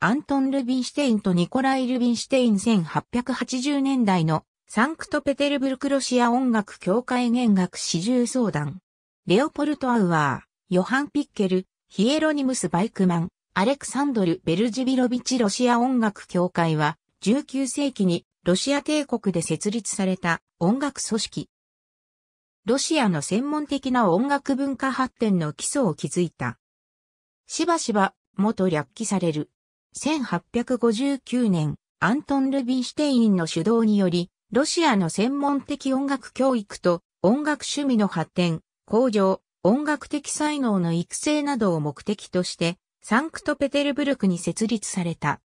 アントン・ルビンシュテインとニコライ・ルビンシュテイン1880年代のサンクトペテルブルクロシア音楽協会弦楽始終相談。レオポルト・アウアー、ヨハン・ピッケル、ヒエロニムス・バイクマン、アレクサンドル・ベルジビロビチロシア音楽協会は19世紀にロシア帝国で設立された音楽組織。ロシアの専門的な音楽文化発展の基礎を築いた。しばしば元略記される1859年、アントン・ルビンシュテインの主導により、ロシアの専門的音楽教育と音楽趣味の発展、向上、音楽的才能の育成などを目的として、サンクトペテルブルクに設立された。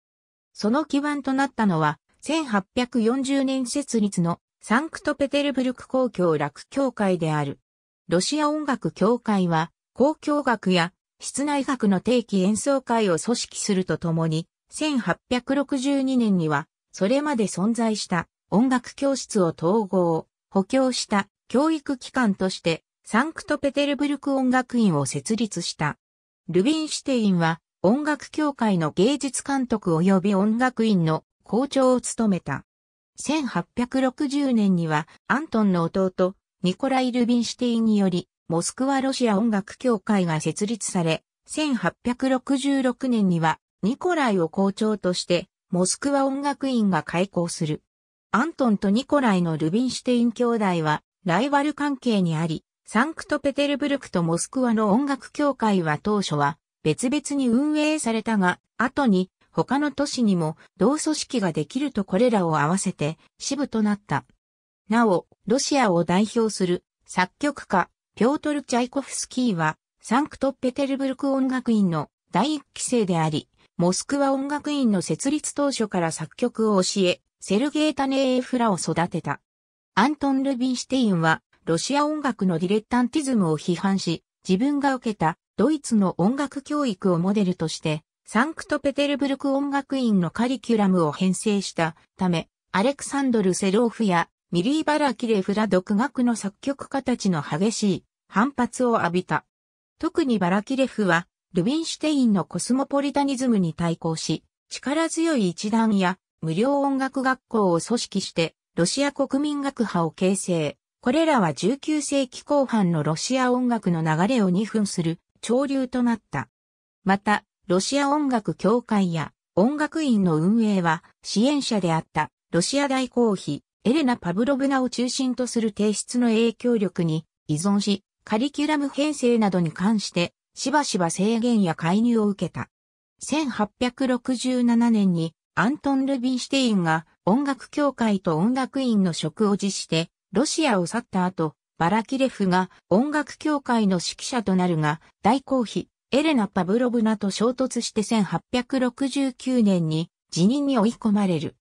その基盤となったのは、1840年設立のサンクトペテルブルク公共楽協会である。ロシア音楽協会は、公共楽や室内学の定期演奏会を組織するとともに、1862年には、それまで存在した音楽教室を統合、補強した教育機関として、サンクトペテルブルク音楽院を設立した。ルビンシュテインは、音楽協会の芸術監督及び音楽院の校長を務めた。1860年には、アントンの弟、ニコライ・ルビンシュテインにより、モスクワロシア音楽協会が設立され、1866年にはニコライを校長としてモスクワ音楽院が開校する。アントンとニコライのルビンシュテイン兄弟はライバル関係にあり、サンクトペテルブルクとモスクワの音楽協会は当初は別々に運営されたが、後に他の都市にも同組織ができるとこれらを合わせて支部となった。なお、ロシアを代表する作曲家、ピョートル・チャイコフスキーは、サンクトペテルブルク音楽院の第一期生であり、モスクワ音楽院の設立当初から作曲を教え、セルゲー・タネーエフラを育てた。アントン・ルビンシュテインは、ロシア音楽のディレッタンティズムを批判し、自分が受けたドイツの音楽教育をモデルとして、サンクトペテルブルク音楽院のカリキュラムを編成したため、アレクサンドル・セローフやミリー・バラキレフら独学の作曲家たちの激しい反発を浴びた。特にバラキレフは、ルビンシュテインのコスモポリタニズムに対抗し、力強い一団や無料音楽学校を組織して、ロシア国民学派を形成。これらは19世紀後半のロシア音楽の流れを二分する潮流となった。また、ロシア音楽協会や音楽院の運営は支援者であったロシア大公費エレナ・パブロブナを中心とする提出の影響力に依存し、カリキュラム編成などに関して、しばしば制限や介入を受けた。1867年にアントン・ルビンシテインが音楽協会と音楽院の職を辞して、ロシアを去った後、バラキレフが音楽協会の指揮者となるが、大公費、エレナ・パブロブナと衝突して1869年に辞任に追い込まれる。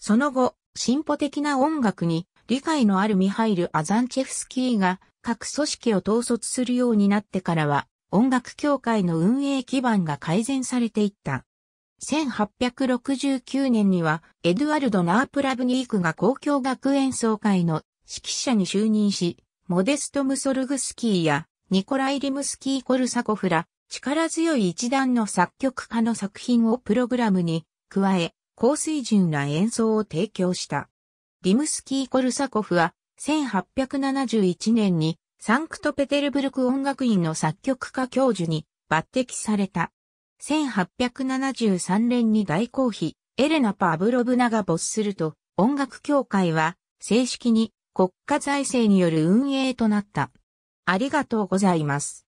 その後、進歩的な音楽に理解のあるミハイル・アザンチェフスキーが各組織を統率するようになってからは音楽協会の運営基盤が改善されていった。1869年にはエドゥアルド・ナープラブニークが公共学園総会の指揮者に就任し、モデスト・ムソルグスキーやニコライ・リムスキー・コルサコフら力強い一団の作曲家の作品をプログラムに加え、高水準な演奏を提供した。ディムスキー・コルサコフは、1871年にサンクトペテルブルク音楽院の作曲家教授に抜擢された。1873年に大公妃、エレナ・パブロブナが没すると、音楽協会は正式に国家財政による運営となった。ありがとうございます。